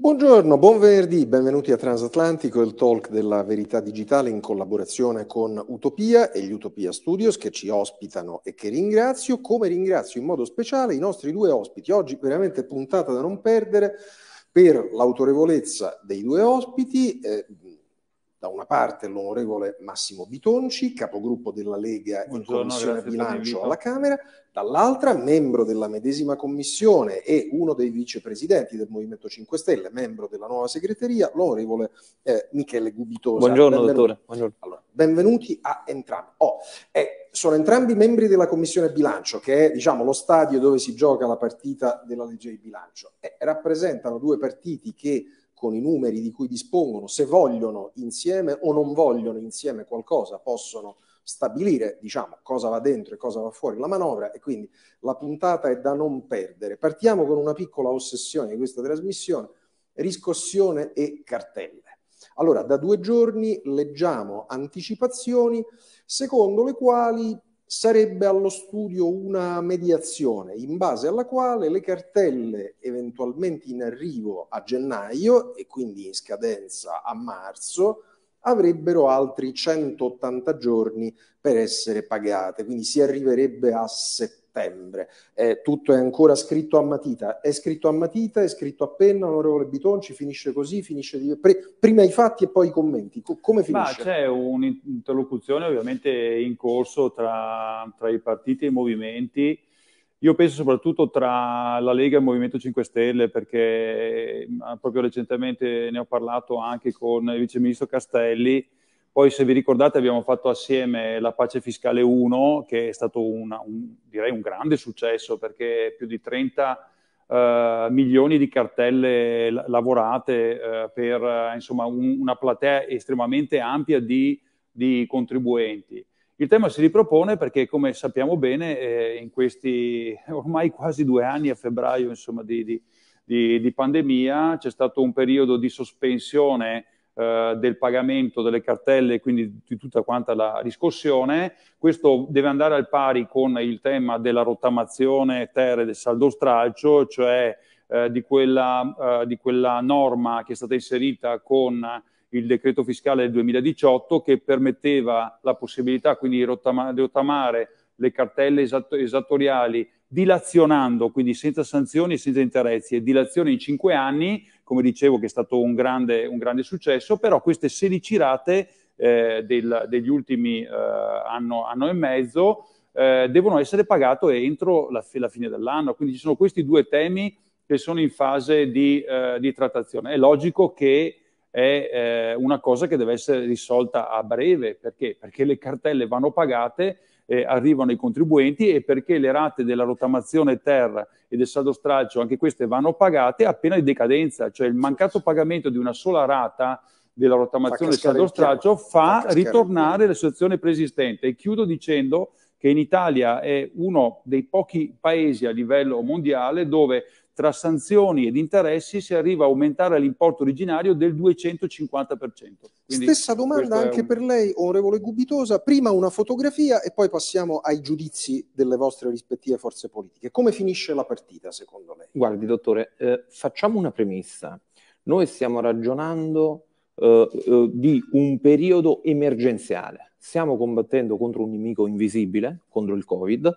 Buongiorno, buon venerdì, benvenuti a Transatlantico, il talk della verità digitale in collaborazione con Utopia e gli Utopia Studios che ci ospitano e che ringrazio, come ringrazio in modo speciale i nostri due ospiti. Oggi veramente puntata da non perdere per l'autorevolezza dei due ospiti. Eh, da una parte l'onorevole Massimo Bitonci, capogruppo della Lega Buongiorno, in Commissione Bilancio alla Camera, dall'altra membro della medesima commissione e uno dei vicepresidenti del Movimento 5 Stelle, membro della nuova segreteria, l'onorevole eh, Michele Gubitosa. Buongiorno Benvenu- dottore. Buongiorno. Allora, benvenuti a entrambi. Oh, eh, sono entrambi membri della Commissione Bilancio, che è diciamo, lo stadio dove si gioca la partita della legge di bilancio. Eh, rappresentano due partiti che con i numeri di cui dispongono, se vogliono insieme o non vogliono insieme qualcosa, possono stabilire diciamo, cosa va dentro e cosa va fuori la manovra e quindi la puntata è da non perdere. Partiamo con una piccola ossessione di questa trasmissione, riscossione e cartelle. Allora, da due giorni leggiamo anticipazioni secondo le quali sarebbe allo studio una mediazione in base alla quale le cartelle eventualmente in arrivo a gennaio e quindi in scadenza a marzo avrebbero altri 180 giorni per essere pagate, quindi si arriverebbe a settembre settembre. Eh, tutto è ancora scritto a matita, è scritto a matita, è scritto a penna, onorevole Bitonci, finisce così, finisce di... Pre... prima i fatti e poi i commenti. Co- come finisce? Ma c'è un'interlocuzione ovviamente in corso tra, tra i partiti e i movimenti. Io penso soprattutto tra la Lega e il Movimento 5 Stelle, perché eh, proprio recentemente ne ho parlato anche con il viceministro Castelli, poi, se vi ricordate, abbiamo fatto assieme la pace fiscale 1, che è stato una, un, direi un grande successo perché più di 30 eh, milioni di cartelle lavorate eh, per eh, insomma, un, una platea estremamente ampia di, di, contribuenti. Il tema si ripropone perché, come sappiamo bene, eh, in questi ormai quasi due anni a febbraio insomma, di, di, di pandemia c'è stato un periodo di sospensione eh, del pagamento delle cartelle e quindi di tutta quanta la riscossione. Questo deve andare al pari con il tema della rottamazione terre del saldo stralcio, cioè eh, di, quella, eh, di quella norma che è stata inserita con il decreto fiscale del 2018 che permetteva la possibilità quindi di rottamare le cartelle esatto-, esattoriali dilazionando, quindi senza sanzioni e senza interessi, e dilazione in cinque anni come dicevo che è stato un grande, un grande successo, però queste 16 rate eh, del, degli ultimi eh, anno, anno, e mezzo eh, devono essere pagate entro la, la, fine dell'anno, quindi ci sono questi due temi che sono in fase di, eh, di trattazione. È logico che è eh, una cosa che deve essere risolta a breve, perché? Perché le cartelle vanno pagate eh, arrivano ai contribuenti e perché le rate della rottamazione terra e del saldo stralcio, anche queste vanno pagate appena di decadenza, cioè il mancato pagamento di una sola rata della rottamazione del saldo stralcio fa ritornare la situazione preesistente. E chiudo dicendo che in Italia è uno dei pochi paesi a livello mondiale dove tra sanzioni ed interessi si arriva a aumentare l'importo originario del 250%. Quindi Stessa domanda anche un... per lei, onorevole Gubitosa. Prima una fotografia e poi passiamo ai giudizi delle vostre rispettive forze politiche. Come finisce la partita secondo lei? Guardi, dottore, eh, facciamo una premessa. Noi stiamo ragionando eh, eh, di un periodo emergenziale. Stiamo combattendo contro un nemico invisibile, contro il Covid,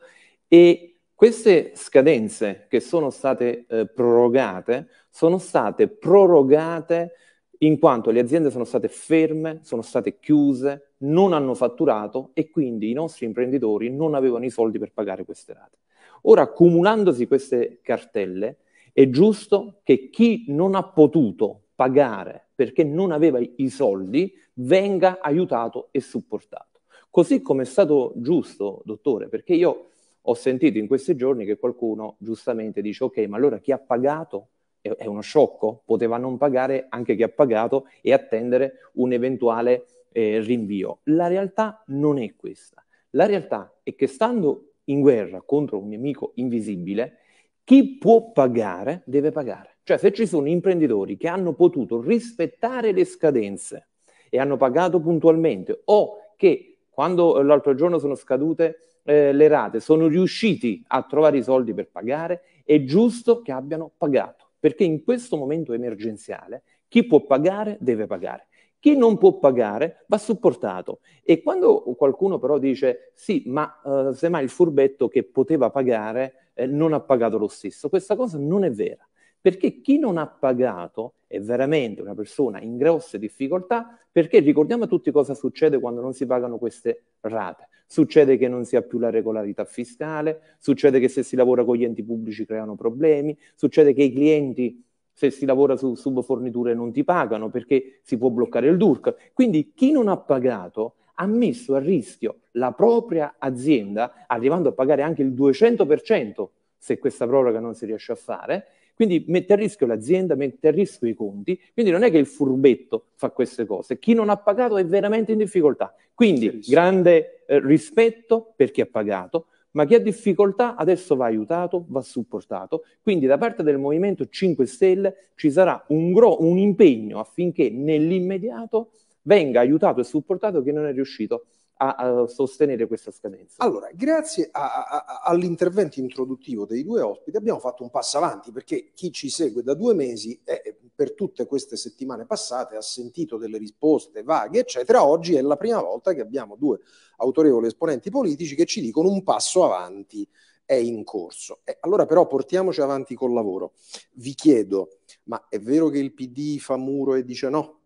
e queste scadenze che sono state eh, prorogate sono state prorogate in quanto le aziende sono state ferme, sono state chiuse, non hanno fatturato e quindi i nostri imprenditori non avevano i soldi per pagare queste rate. Ora, accumulandosi queste cartelle, è giusto che chi non ha potuto pagare perché non aveva i soldi venga aiutato e supportato. Così come è stato giusto, dottore, perché io ho sentito in questi giorni che qualcuno giustamente dice ok, ma allora chi ha pagato è, è uno sciocco, poteva non pagare anche chi ha pagato e attendere un eventuale eh, rinvio. La realtà non è questa. La realtà è che stando in guerra contro un nemico invisibile, chi può pagare deve pagare. Cioè se ci sono imprenditori che hanno potuto rispettare le scadenze e hanno pagato puntualmente o che quando l'altro giorno sono scadute eh, le rate, sono riusciti a trovare i soldi per pagare, è giusto che abbiano pagato, perché in questo momento emergenziale chi può pagare deve pagare. Chi non può pagare va supportato. E quando qualcuno però dice sì, ma eh, semmai il furbetto che poteva pagare eh, non ha pagato lo stesso, questa cosa non è vera perché chi non ha pagato è veramente una persona in grosse difficoltà, perché ricordiamo a tutti cosa succede quando non si pagano queste rate. Succede che non si ha più la regolarità fiscale, succede che se si lavora con gli enti pubblici creano problemi, succede che i clienti se si lavora su subforniture non ti pagano perché si può bloccare il DURC. Quindi chi non ha pagato ha messo a rischio la propria azienda, arrivando a pagare anche il 200% se questa proroga non si riesce a fare, quindi mette a rischio l'azienda, mette a rischio i conti, quindi non è che il furbetto fa queste cose, chi non ha pagato è veramente in difficoltà. Quindi sì, grande eh, rispetto per chi ha pagato, ma chi ha difficoltà adesso va aiutato, va supportato. Quindi da parte del Movimento 5 Stelle ci sarà un, gro- un impegno affinché nell'immediato venga aiutato e supportato chi non è riuscito a, a sostenere questa scadenza. Allora, grazie a, all'intervento introduttivo dei due ospiti abbiamo fatto un passo avanti perché chi ci segue da due mesi è, eh, per tutte queste settimane passate ha sentito delle risposte vaghe, eccetera. Oggi è la prima volta che abbiamo due autorevoli esponenti politici che ci dicono un passo avanti è in corso. Eh, allora però portiamoci avanti col lavoro. Vi chiedo, ma è vero che il PD fa muro e dice no?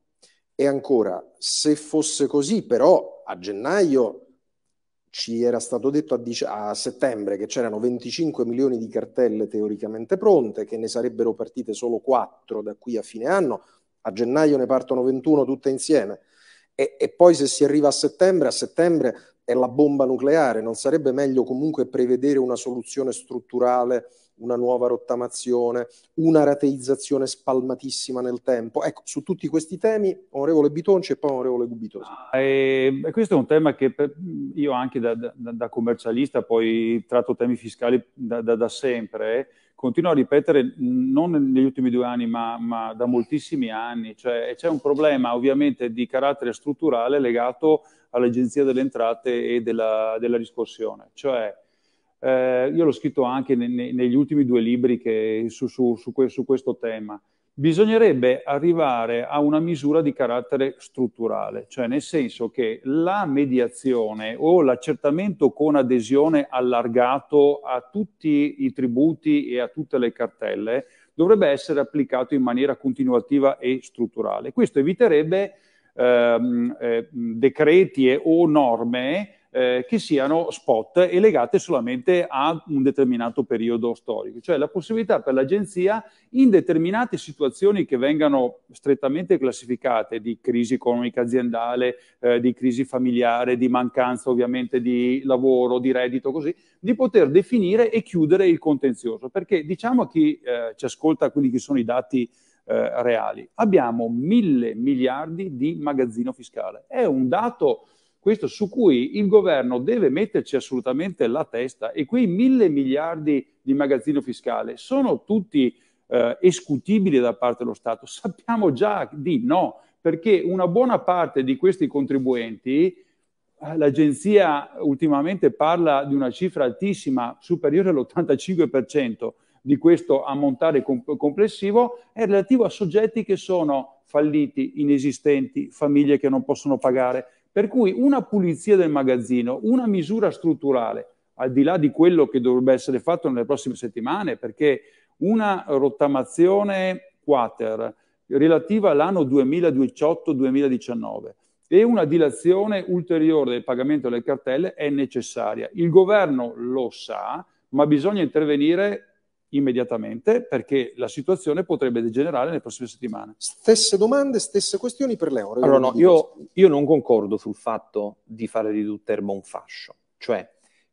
E ancora, se fosse così però a gennaio ci era stato detto a, dic- a, settembre che c'erano 25 milioni di cartelle teoricamente pronte, che ne sarebbero partite solo 4 da qui a fine anno, a gennaio ne partono 21 tutte insieme. E, e poi se si arriva a settembre, a settembre è la bomba nucleare, non sarebbe meglio comunque prevedere una soluzione strutturale una nuova rottamazione, una rateizzazione spalmatissima nel tempo. Ecco, su tutti questi temi, onorevole Bitonci e poi onorevole Gubitosi. Eh, ah, questo è un tema che io anche da, da, da commercialista poi tratto temi fiscali da, da sempre, eh, continuo a ripetere, non negli ultimi due anni, ma, ma da moltissimi anni. Cioè, c'è un problema ovviamente di carattere strutturale legato all'Agenzia delle Entrate e della, della riscossione. Cioè, eh, io l'ho scritto anche ne, ne, negli ultimi due libri che, su, su, su, que, su, questo tema. Bisognerebbe arrivare a una misura di carattere strutturale, cioè nel senso che la mediazione o l'accertamento con adesione allargato a tutti i tributi e a tutte le cartelle dovrebbe essere applicato in maniera continuativa e strutturale. Questo eviterebbe ehm, eh, decreti e, o norme eh, che siano spot e legate solamente a un determinato periodo storico, cioè la possibilità per l'agenzia in determinate situazioni che vengano strettamente classificate di crisi economica aziendale, eh, di crisi familiare, di mancanza ovviamente di lavoro, di reddito, così, di poter definire e chiudere il contenzioso. Perché diciamo a chi eh, ci ascolta, quindi chi sono i dati eh, reali, abbiamo mille miliardi di magazzino fiscale. È un dato questo su cui il governo deve metterci assolutamente la testa e quei mille miliardi di magazzino fiscale sono tutti eh, escutibili da parte dello Stato? Sappiamo già di no, perché una buona parte di questi contribuenti, eh, l'agenzia ultimamente parla di una cifra altissima, superiore all'85% di questo ammontare complessivo, è relativo a soggetti che sono falliti, inesistenti, famiglie che non possono pagare. Per cui una pulizia del magazzino, una misura strutturale, al di là di quello che dovrebbe essere fatto nelle prossime settimane, perché una rottamazione quater relativa all'anno 2018-2019 e una dilazione ulteriore del pagamento delle cartelle è necessaria. Il governo lo sa, ma bisogna intervenire immediatamente perché la situazione potrebbe degenerare nelle prossime settimane. Stesse domande, stesse questioni per l'euro. Allora no, io, io, non concordo sul fatto di fare di tutto erba un fascio, cioè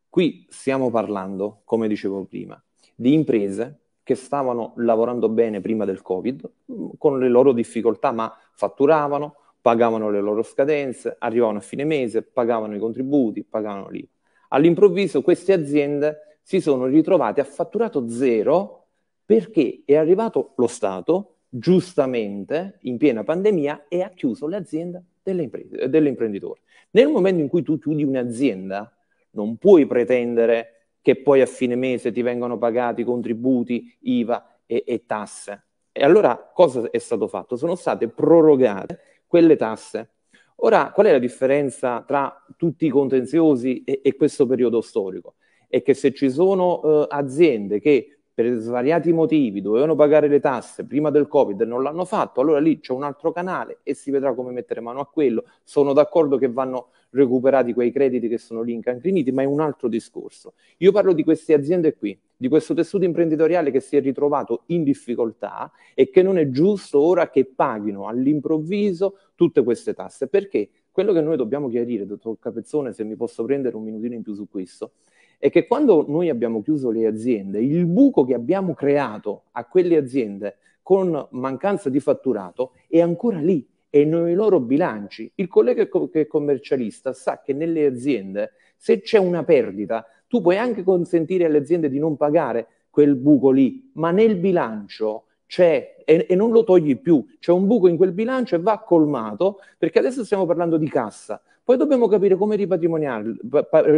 qui stiamo parlando, come dicevo prima, di imprese che stavano lavorando bene prima del Covid, mm, con le loro difficoltà, ma fatturavano, pagavano le loro scadenze, arrivavano a fine mese, pagavano i contributi, pagavano l'IVA. All'improvviso queste aziende si sono ritrovati a fatturato zero perché è arrivato lo Stato, giustamente, in piena pandemia, e ha chiuso l'azienda dell'imprese, dell'imprenditore. Nel momento in cui tu chiudi un'azienda, non puoi pretendere che poi a fine mese ti vengano pagati contributi, IVA e, e tasse. E allora cosa è stato fatto? Sono state prorogate quelle tasse. Ora, qual è la differenza tra tutti i contenziosi e, e questo periodo storico? è che se ci sono eh, aziende che per svariati motivi dovevano pagare le tasse prima del Covid e non l'hanno fatto, allora lì c'è un altro canale e si vedrà come mettere mano a quello. Sono d'accordo che vanno recuperati quei crediti che sono lì incancriniti, ma è un altro discorso. Io parlo di queste aziende qui, di questo tessuto imprenditoriale che si è ritrovato in difficoltà e che non è giusto ora che paghino all'improvviso tutte queste tasse, perché quello che noi dobbiamo chiarire, dottor Capezzone, se mi posso prendere un minutino in più su questo, è che quando noi abbiamo chiuso le aziende, il buco che abbiamo creato a quelle aziende con mancanza di fatturato è ancora lì, e nei loro bilanci. Il collega che è commercialista sa che nelle aziende, se c'è una perdita, tu puoi anche consentire alle aziende di non pagare quel buco lì, ma nel bilancio c'è e, e non lo togli più, c'è un buco in quel bilancio e va colmato, perché adesso stiamo parlando di cassa, poi dobbiamo capire come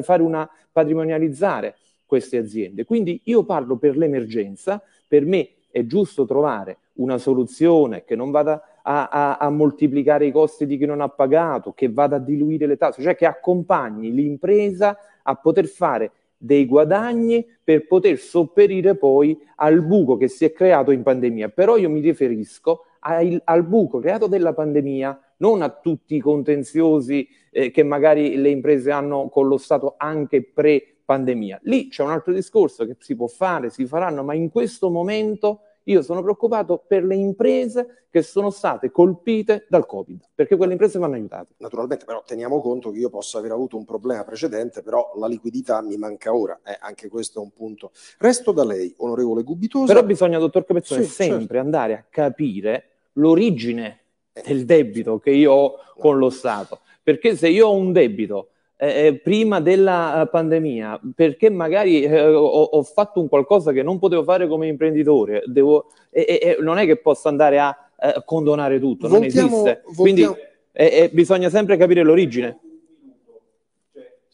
fare una patrimonializzare queste aziende. Quindi io parlo per l'emergenza, per me è giusto trovare una soluzione che non vada a, a, a, moltiplicare i costi di chi non ha pagato, che vada a diluire le tasse, cioè che accompagni l'impresa a poter fare dei guadagni per poter sopperire poi al buco che si è creato in pandemia. Però io mi riferisco al, al buco creato della pandemia, non a tutti i contenziosi eh, che magari le imprese hanno con lo Stato anche pre-pandemia. Lì c'è un altro discorso che si può fare, si faranno, ma in questo momento io sono preoccupato per le imprese che sono state colpite dal Covid, perché quelle imprese vanno aiutate. Naturalmente, però teniamo conto che io posso aver avuto un problema precedente, però la liquidità mi manca ora, eh, anche questo è un punto. Resto da lei, onorevole Gubitosa. Però bisogna, dottor Capezzone, sì, certo. sempre certo. andare a capire l'origine eh. del debito che io ho con lo Stato. Perché se io ho un debito eh, eh prima della eh, pandemia, perché magari eh, ho, ho, fatto un qualcosa che non potevo fare come imprenditore, devo, eh, non è che posso andare a eh, condonare tutto, voltiamo, non esiste. Voltiamo. Quindi bisogna sempre capire l'origine.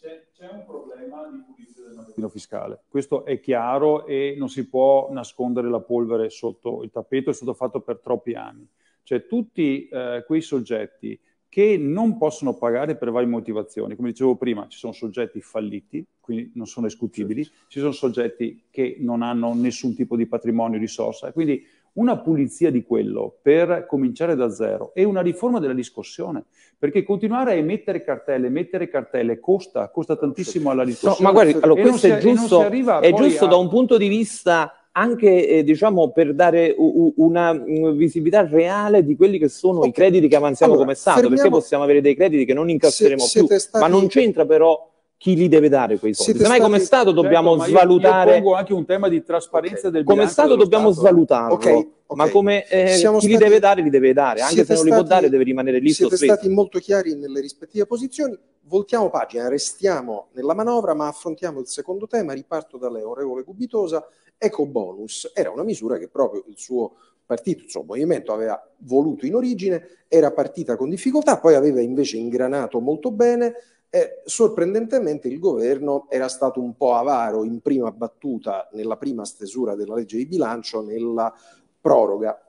c'è, un problema di pulizia del mattino fiscale, questo è chiaro e non si può nascondere la polvere sotto il tappeto, è stato fatto per troppi anni. Cioè tutti quei soggetti che non possono pagare per varie motivazioni. Come dicevo prima, ci sono soggetti falliti, quindi non sono escutibili, ci sono soggetti che non hanno nessun tipo di patrimonio, o risorsa, quindi una pulizia di quello per cominciare da zero e una riforma della discussione, perché continuare a emettere cartelle, emettere cartelle costa, costa tantissimo alla discussione. No, ma guardi, allora, questo è, è giusto, è giusto a... da un punto di vista anche eh, diciamo, per dare u- una mm, visibilità reale di quelli che sono okay. i crediti che avanziamo allora, come Stato, fermiamo... perché possiamo avere dei crediti che non incasseremo se, più, stati... ma non c'entra però chi li deve dare quei soldi. Siete Semmai stati... come Stato certo, dobbiamo certo, svalutare... Io, io anche un tema di trasparenza okay. del Come Stato dobbiamo Stato. svalutarlo, okay. Okay. ma come eh, chi stati... li deve dare li deve dare, anche se non stati... li può dare deve rimanere lì Siete sospeso. stati molto chiari nelle rispettive posizioni, voltiamo pagina, restiamo nella manovra, ma affrontiamo il secondo tema, riparto da lei, onorevole Gubitosa, Eco bonus era una misura che proprio il suo partito, il suo movimento aveva voluto in origine, era partita con difficoltà, poi aveva invece ingranato molto bene, eh, sorprendentemente il governo era stato un po' avaro in prima battuta, nella prima stesura della legge di bilancio, nella proroga.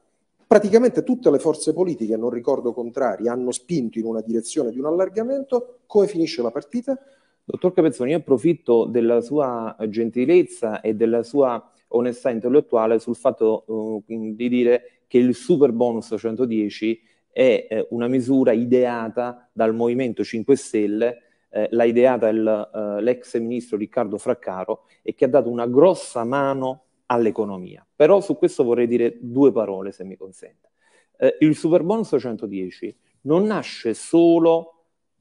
Praticamente tutte le forze politiche, non ricordo contrari, hanno spinto in una direzione di un allargamento. Come finisce la partita? Dottor Capezzoni, io approfitto della sua gentilezza e della sua onestà intellettuale sul fatto uh, di dire che il super bonus 110 è eh, una misura ideata dal Movimento 5 Stelle eh, l'ha ideata il, eh, l'ex ministro Riccardo Fraccaro e che ha dato una grossa mano all'economia. Però su questo vorrei dire due parole, se mi consente. Eh, il Superbonus 110 non nasce solo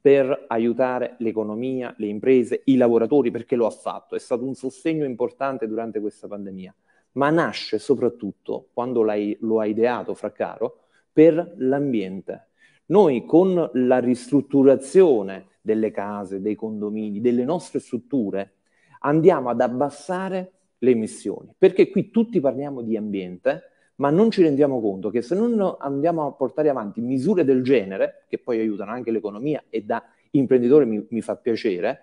per aiutare l'economia, le imprese, i lavoratori, perché lo ha fatto, è stato un sostegno importante durante questa pandemia, ma nasce soprattutto, quando lo ha ideato Fraccaro, per l'ambiente. Noi con la ristrutturazione delle case, dei condomini, delle nostre strutture, andiamo ad abbassare le emissioni. Perché qui tutti parliamo di ambiente, ma non ci rendiamo conto che se non andiamo a portare avanti misure del genere, che poi aiutano anche l'economia e da imprenditore mi, mi fa piacere,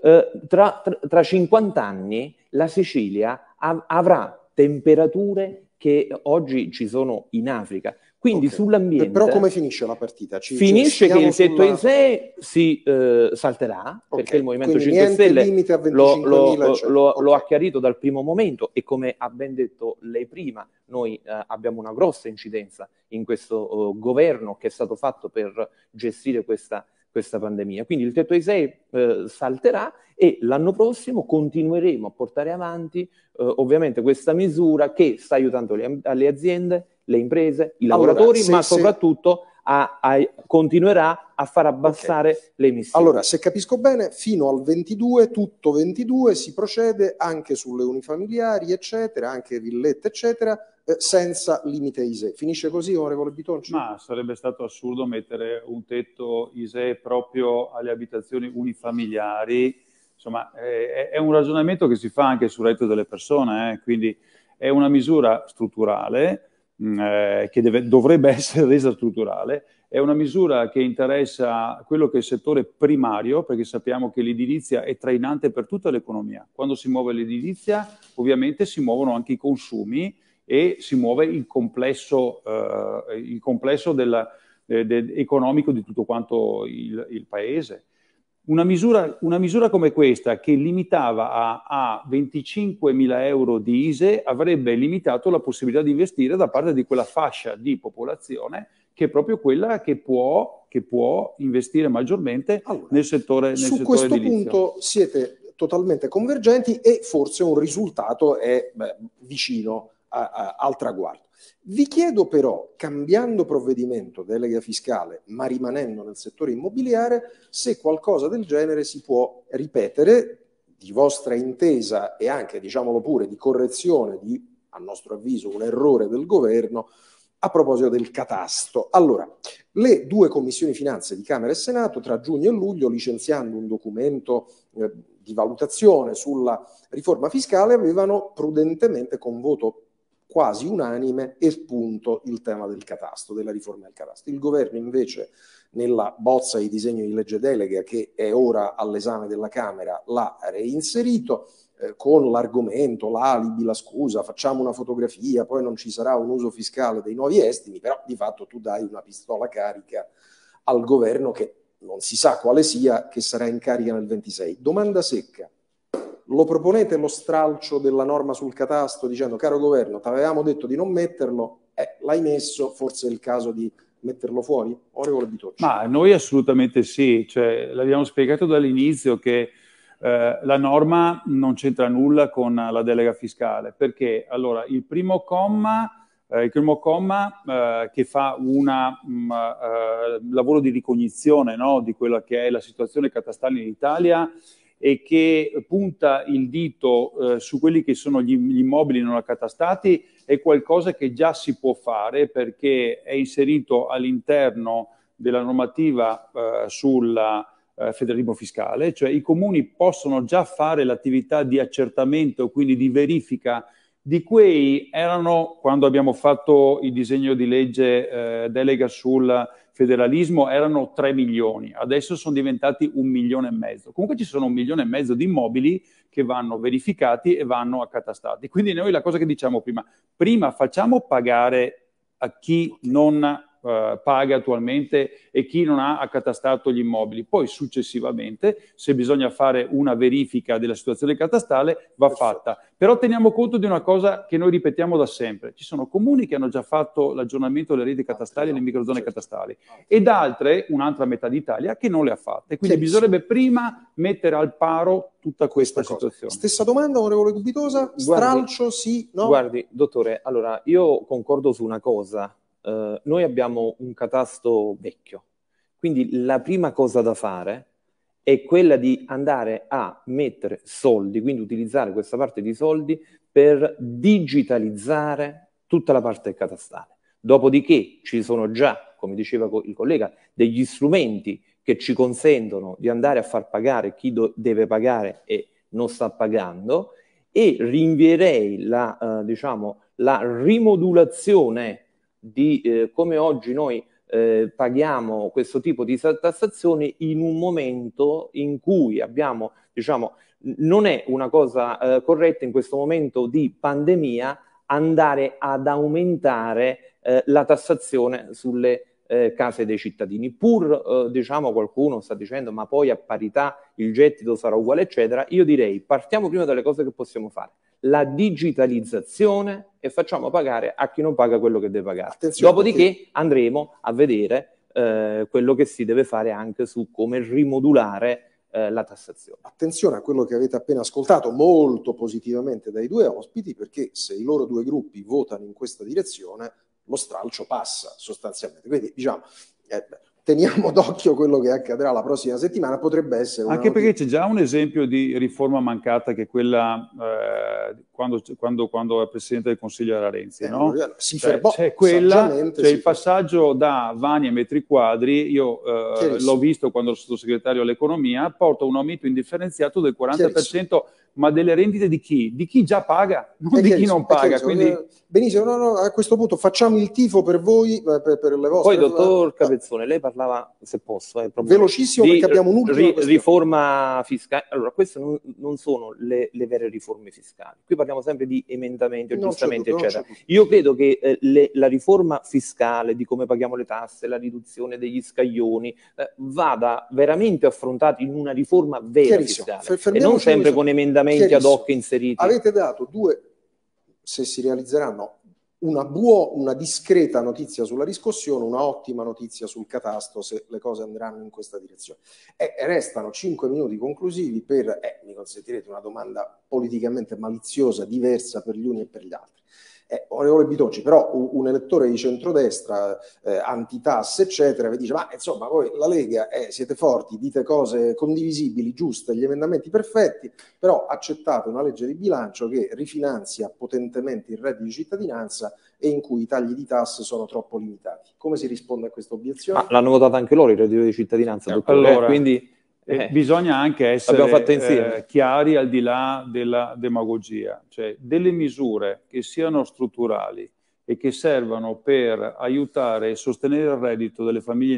eh, tra, tra, tra, 50 anni la Sicilia av- avrà temperature che oggi ci sono in Africa. Quindi okay. sull'ambiente... Però come finisce la partita? Ci finisce che il tetto sulla... in sé si eh, salterà, okay. perché il Movimento Quindi 5 Stelle lo, lo, cioè. lo okay. ha chiarito dal primo momento e come ha ben detto lei prima, noi eh, abbiamo una grossa incidenza in questo eh, governo che è stato fatto per gestire questa questa pandemia. Quindi il tetto ai 6 eh, salterà e l'anno prossimo continueremo a portare avanti eh, ovviamente questa misura che sta aiutando le, alle aziende le imprese, i lavoratori, allora, se, ma soprattutto se... a, a, continuerà a far abbassare okay. le emissioni. Allora, se capisco bene, fino al 22, tutto 22, si procede anche sulle unifamiliari, eccetera, anche villette, eccetera, eh, senza limite ISE. Finisce così, onorevole Bitonci? Ma sarebbe stato assurdo mettere un tetto ISE proprio alle abitazioni unifamiliari. Insomma, eh, è un ragionamento che si fa anche sul reddito delle persone, eh. quindi è una misura strutturale Mm, eh, che deve, dovrebbe essere resa strutturale, è una misura che interessa quello che è il settore primario, perché sappiamo che l'edilizia è trainante per tutta l'economia. Quando si muove l'edilizia, ovviamente si muovono anche i consumi e si muove il complesso, eh, il complesso della, eh, del, economico di tutto quanto il, il paese. Una misura, una misura, come questa, che limitava a, a 25.000 euro di ISE, avrebbe limitato la possibilità di investire da parte di quella fascia di popolazione che è proprio quella che può, che può investire maggiormente allora, nel settore nel Su settore questo edilizio. punto siete totalmente convergenti e forse un risultato è beh, vicino a, a, al traguardo. Vi chiedo però, cambiando provvedimento, delega fiscale, ma rimanendo nel settore immobiliare, se qualcosa del genere si può ripetere di vostra intesa e anche, diciamolo pure, di correzione di, a nostro avviso, un errore del governo a proposito del catasto. Allora, le due commissioni finanze di Camera e Senato tra giugno e luglio, licenziando un documento eh, di valutazione sulla riforma fiscale, avevano prudentemente con voto quasi unanime espunto il tema del catasto, della riforma del catasto. Il governo invece nella bozza di disegno di legge delega che è ora all'esame della Camera l'ha reinserito eh, con l'argomento, l'alibi, la scusa, facciamo una fotografia, poi non ci sarà un uso fiscale dei nuovi estimi, però di fatto tu dai una pistola carica al governo che non si sa quale sia, che sarà in carica nel 26. Domanda secca, lo proponete lo stralcio della norma sul catasto dicendo caro governo, ti avevamo detto di non metterlo, eh, l'hai messo, forse è il caso di metterlo fuori? Onorevole Bitocci. Ma noi assolutamente sì, cioè, l'abbiamo spiegato dall'inizio che eh, la norma non c'entra nulla con la delega fiscale, perché allora il primo comma, eh, il primo comma eh, che fa un mm, eh, lavoro di ricognizione no, di quella che è la situazione catastale in Italia e che punta il dito eh, su quelli che sono gli, gli immobili non accatastati è qualcosa che già si può fare perché è inserito all'interno della normativa eh, sulla eh, federalismo fiscale, cioè i comuni possono già fare l'attività di accertamento, quindi di verifica di quei erano quando abbiamo fatto il disegno di legge eh, delega sul federalismo erano 3 milioni, adesso sono diventati un milione e mezzo. Comunque ci sono un milione e mezzo di immobili che vanno verificati e vanno accatastati. Quindi noi la cosa che diciamo prima, prima facciamo pagare a chi non eh, paga attualmente e chi non ha accatastato gli immobili. Poi successivamente, se bisogna fare una verifica della situazione catastale, va fatta. Però teniamo conto di una cosa che noi ripetiamo da sempre. Ci sono comuni che hanno già fatto l'aggiornamento delle reti catastali e delle microzone certo, certo. catastali ah, ed altre, un'altra metà d'Italia, che non le ha fatte. Quindi bisognerebbe prima mettere al paro tutta questa Cosa. situazione. Stessa domanda, onorevole Gubitosa? Stralcio, guardi, sì, no? Guardi, dottore, allora io concordo su una cosa, eh, noi abbiamo un catasto vecchio, quindi la prima cosa da fare è quella di andare a mettere soldi, quindi utilizzare questa parte di soldi per digitalizzare tutta la parte catastale. Dopodiché ci sono già, come diceva il collega, degli strumenti che ci consentono di andare a far pagare chi do- deve pagare e non sta pagando e rinvierei la, eh, diciamo, la rimodulazione di eh, come oggi noi eh, paghiamo questo tipo di tassazione in un momento in cui abbiamo, diciamo, non è una cosa eh, corretta in questo momento di pandemia andare ad aumentare eh, la tassazione sulle eh, case dei cittadini. Pur eh, diciamo qualcuno sta dicendo ma poi a parità il gettito sarà uguale eccetera, io direi partiamo prima dalle cose che possiamo fare la digitalizzazione e facciamo pagare a chi non paga quello che deve pagare. Attenzione, Dopodiché sì. andremo a vedere eh, quello che si deve fare anche su come rimodulare eh, la tassazione. Attenzione a quello che avete appena ascoltato molto positivamente dai due ospiti perché se i loro due gruppi votano in questa direzione lo stralcio passa sostanzialmente. Quindi diciamo, eh, teniamo d'occhio quello che accadrà la prossima settimana, potrebbe essere... Anche notizia. perché c'è già un esempio di riforma mancata che è quella eh, quando, quando, quando il Presidente del Consiglio della Renzi. Eh, no? Si cioè, fermò. C'è, quella, c'è il passaggio da vani a metri quadri, io eh, l'ho visto quando ero sottosegretario all'economia, porta un aumento indifferenziato del 40%, ma delle rendite di chi? Di chi già paga, non di chi non paga. Quindi... Eh, benissimo, no, no, a questo punto facciamo il tifo per voi, eh, per, per le vostre... Poi, eh, dottor Capezzone, lei parlava, se posso, eh, velocissimo di, perché abbiamo un'ultima ri, riforma fiscale. Allora, queste non, non sono le, le, vere riforme fiscali. Qui parliamo sempre di emendamenti, certo, aggiustamenti, certo, eccetera. Io credo che eh, le, la riforma fiscale di come paghiamo le tasse, la riduzione degli scaglioni, eh, vada veramente affrontata in una riforma vera fiscale e non sempre con emendamenti ad hoc inseriti. Avete dato due, se si realizzeranno, una, buo, una discreta notizia sulla riscossione, una ottima notizia sul catasto se le cose andranno in questa direzione. E restano cinque minuti conclusivi per, eh, mi consentirete, una domanda politicamente maliziosa, diversa per gli uni e per gli altri. Eh, onorevole Bitonci, però un, un, elettore di centrodestra, eh, antitasse, eccetera, vi dice, ma insomma, voi la Lega eh, siete forti, dite cose condivisibili, giuste, gli emendamenti perfetti, però accettate una legge di bilancio che rifinanzia potentemente il reddito di cittadinanza e in cui i tagli di tasse sono troppo limitati. Come si risponde a questa obiezione? Ma l'hanno votato anche loro il reddito di cittadinanza, eh, dottore, allora, eh, quindi eh, bisogna anche essere eh, chiari al di là della demagogia, cioè delle misure che siano strutturali e che servano per aiutare e sostenere il reddito delle famiglie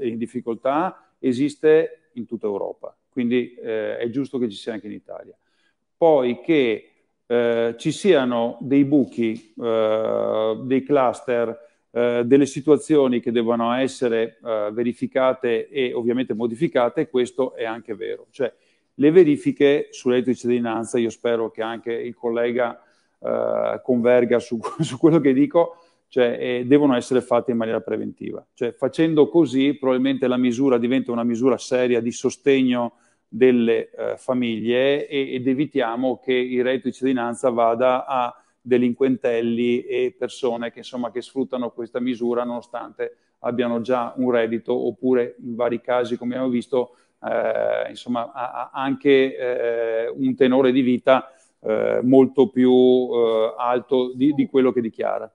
in, difficoltà esiste in tutta Europa, quindi eh, è giusto che ci sia anche in Italia. Poi che eh, ci siano dei buchi, eh, dei cluster, eh, delle situazioni che devono essere eh, verificate e ovviamente modificate, questo è anche vero. Cioè, le verifiche sul di cittadinanza, io spero che anche il collega eh, converga su, su, quello che dico, cioè, eh, devono essere fatte in maniera preventiva. Cioè, facendo così probabilmente la misura diventa una misura seria di sostegno delle eh, famiglie e, ed evitiamo che il reddito di cittadinanza vada a delinquentelli e persone che, insomma, che sfruttano questa misura nonostante abbiano già un reddito oppure in vari casi, come abbiamo visto, eh, insomma, ha, ha anche eh, un tenore di vita eh, molto più eh, alto di, di quello che dichiara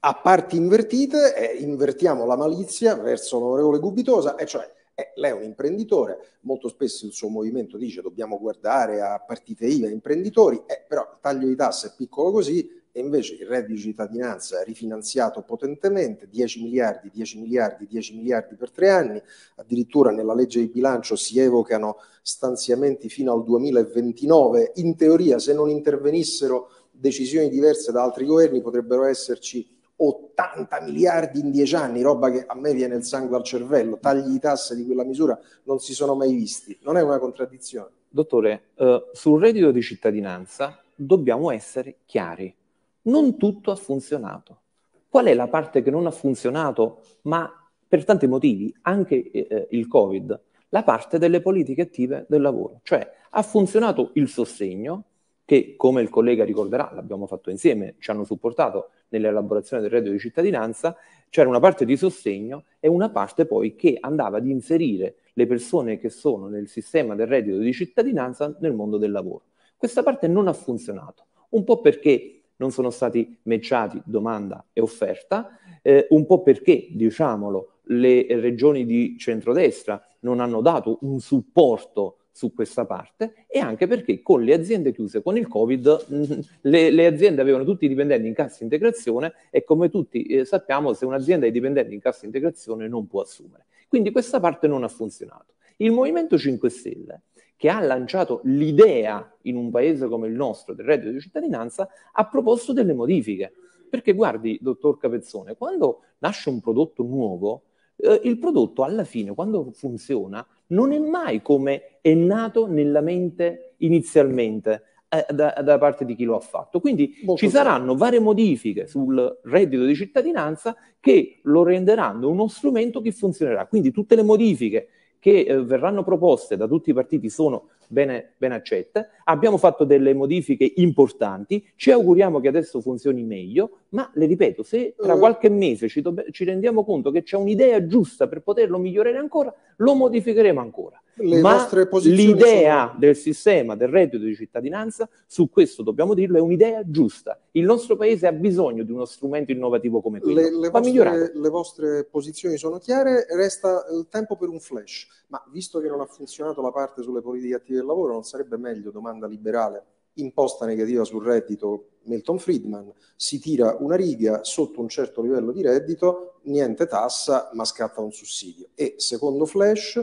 a parti invertite eh, invertiamo la malizia verso l'onorevole Gubitosa, e cioè eh, lei è un imprenditore, molto spesso il suo movimento dice dobbiamo guardare a partite IVA imprenditori, eh, però il taglio di tasse è piccolo così e invece il reddito di cittadinanza è rifinanziato potentemente, 10 miliardi, 10 miliardi, 10 miliardi per tre anni, addirittura nella legge di bilancio si evocano stanziamenti fino al 2029, in teoria se non intervenissero decisioni diverse da altri governi potrebbero esserci 80 miliardi in 10 anni, roba che a me viene il sangue al cervello, tagli di tasse di quella misura non si sono mai visti. Non è una contraddizione. Dottore, eh, sul reddito di cittadinanza dobbiamo essere chiari. Non tutto ha funzionato. Qual è la parte che non ha funzionato, ma per tanti motivi, anche eh, eh il Covid, la parte delle politiche attive del lavoro. Cioè ha funzionato il sostegno, che come il collega ricorderà, l'abbiamo fatto insieme, ci hanno supportato nell'elaborazione del reddito di cittadinanza, c'era una parte di sostegno e una parte poi che andava ad inserire le persone che sono nel sistema del reddito di cittadinanza nel mondo del lavoro. Questa parte non ha funzionato, un po' perché non sono stati matchati domanda e offerta, eh, un po' perché, diciamolo, le regioni di centrodestra non hanno dato un supporto su questa parte e anche perché con le aziende chiuse, con il Covid, le, le aziende avevano tutti i dipendenti in cassa integrazione e come tutti eh, sappiamo se un'azienda ha i dipendenti in cassa integrazione non può assumere. Quindi questa parte non ha funzionato. Il Movimento 5 Stelle, che ha lanciato l'idea in un paese come il nostro del reddito di cittadinanza, ha proposto delle modifiche. Perché guardi, dottor Capezzone, quando nasce un prodotto nuovo, eh, il prodotto alla fine, quando funziona, non è mai come è nato nella mente inizialmente eh, da, da, parte di chi lo ha fatto. Quindi Molto ci saranno varie modifiche sul reddito di cittadinanza che lo renderanno uno strumento che funzionerà. Quindi tutte le modifiche che eh, verranno proposte da tutti i partiti sono ben, ben accetta. Abbiamo fatto delle modifiche importanti, ci auguriamo che adesso funzioni meglio, ma le ripeto, se tra eh. qualche mese ci, do- ci rendiamo conto che c'è un'idea giusta per poterlo migliorare ancora, lo modificheremo ancora. Le ma l'idea sono... del sistema del reddito di cittadinanza, su questo dobbiamo dirlo, è un'idea giusta. Il nostro paese ha bisogno di uno strumento innovativo come questo. Le, le, vostre, le vostre, posizioni sono chiare, resta il tempo per un flash, ma visto che non ha funzionato la parte sulle politiche attive del lavoro non sarebbe meglio domanda liberale, imposta negativa sul reddito Milton Friedman, si tira una riga sotto un certo livello di reddito, niente tassa ma scatta un sussidio. E secondo Flash,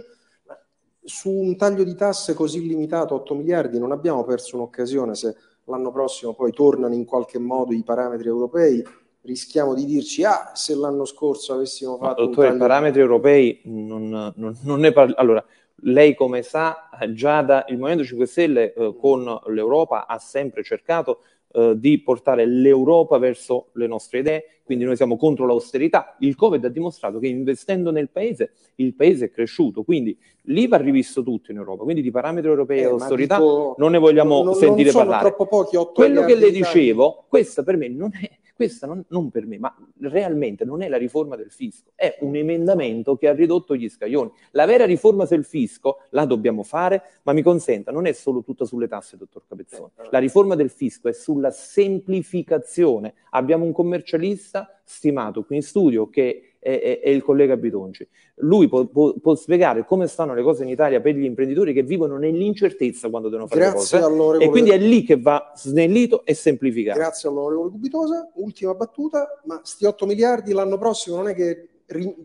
su un taglio di tasse così limitato, 8 miliardi, non abbiamo perso un'occasione se l'anno prossimo poi tornano in qualche modo i parametri europei rischiamo di dirci ah se l'anno scorso avessimo fatto Ma, dottore, i taglio... parametri europei non, non, non ne parliamo allora lei come sa, già da il Movimento 5 Stelle eh, mm. con l'Europa ha sempre cercato eh, di portare l'Europa verso le nostre idee, quindi noi siamo contro l'austerità. Il Covid ha dimostrato che investendo nel paese, il paese è cresciuto, quindi lì va rivisto tutto in Europa, quindi di parametri europei e eh, austerità dico, non ne vogliamo non, sentire non parlare. Pochi, Quello che le dicevo, questa per me non è questa non, non per me, ma realmente non è la riforma del fisco, è un emendamento che ha ridotto gli scaglioni. La vera riforma del fisco la dobbiamo fare, ma mi consenta, non è solo tutta sulle tasse, dottor Capezzone. Eh, la eh. riforma del fisco è sulla semplificazione. Abbiamo un commercialista stimato qui in studio che e, e il collega Bitonci. Lui può, può, può, spiegare come stanno le cose in Italia per gli imprenditori che vivono nell'incertezza quando devono fare Grazie le cose. E quindi è lì che va snellito e semplificato. Grazie all'onorevole Gubitosa. Ultima battuta, ma sti 8 miliardi l'anno prossimo non è che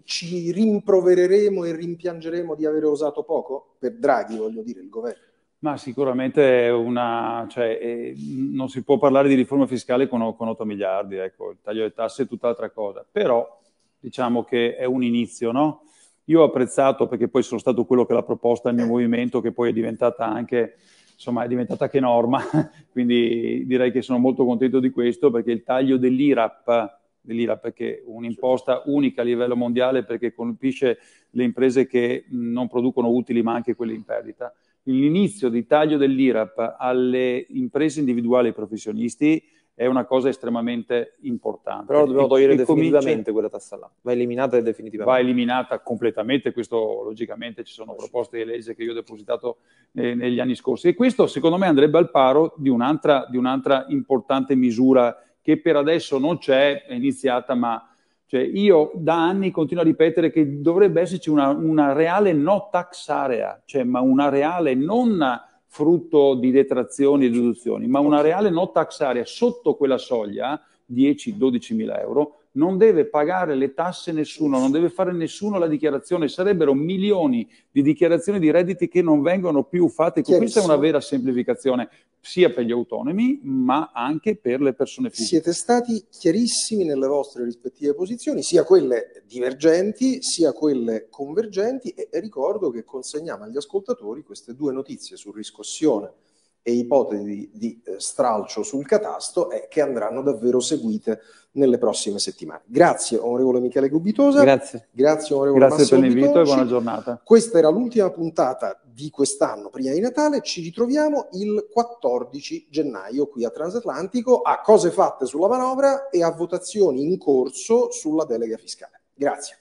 ci rimprovereremo e rimpiangeremo di aver osato poco? Per Draghi, voglio dire, il governo. Ma sicuramente è una, cioè, eh, non si può parlare di riforma fiscale con, con 8 miliardi, ecco, il taglio delle tasse è tutt'altra cosa, però diciamo che è un inizio, no? Io ho apprezzato perché poi sono stato quello che l'ha proposta al mio movimento, che poi è diventata anche, insomma, è diventata che norma, quindi direi che sono molto contento di questo perché il taglio dell'IRAP, dell'IRAP che è un'imposta unica a livello mondiale perché colpisce le imprese che non producono utili ma anche quelle in perdita, l'inizio di taglio dell'IRAP alle imprese individuali e professionisti è una cosa estremamente importante. Però dobbiamo togliere definitivamente comincia... quella tassa là, va eliminata definitivamente. Va eliminata completamente, questo logicamente ci sono proposte di legge che io ho depositato eh, negli anni scorsi e questo secondo me andrebbe al paro di un'altra, di un'altra importante misura che per adesso non c'è, è iniziata, ma cioè, io da anni continuo a ripetere che dovrebbe esserci una, una reale no tax area, cioè, ma una reale non frutto di detrazioni e deduzioni, ma una reale no tax area sotto quella soglia, 10-12 mila euro, non deve pagare le tasse nessuno, non deve fare nessuno la dichiarazione, sarebbero milioni di dichiarazioni di redditi che non vengono più fatte. Questa è una vera semplificazione sia per gli autonomi ma anche per le persone fisiche. Siete stati chiarissimi nelle vostre rispettive posizioni, sia quelle divergenti sia quelle convergenti e ricordo che consegniamo agli ascoltatori queste due notizie su riscossione e ipotesi di, eh, stralcio sul catasto eh, che andranno davvero seguite nelle prossime settimane. Grazie onorevole Michele Gubitosa. Grazie. Grazie onorevole Grazie Massimo per l'invito Bitoci. e buona giornata. Questa era l'ultima puntata di quest'anno prima di Natale, ci ritroviamo il 14 gennaio qui a Transatlantico a cose fatte sulla manovra e a votazioni in corso sulla delega fiscale. Grazie.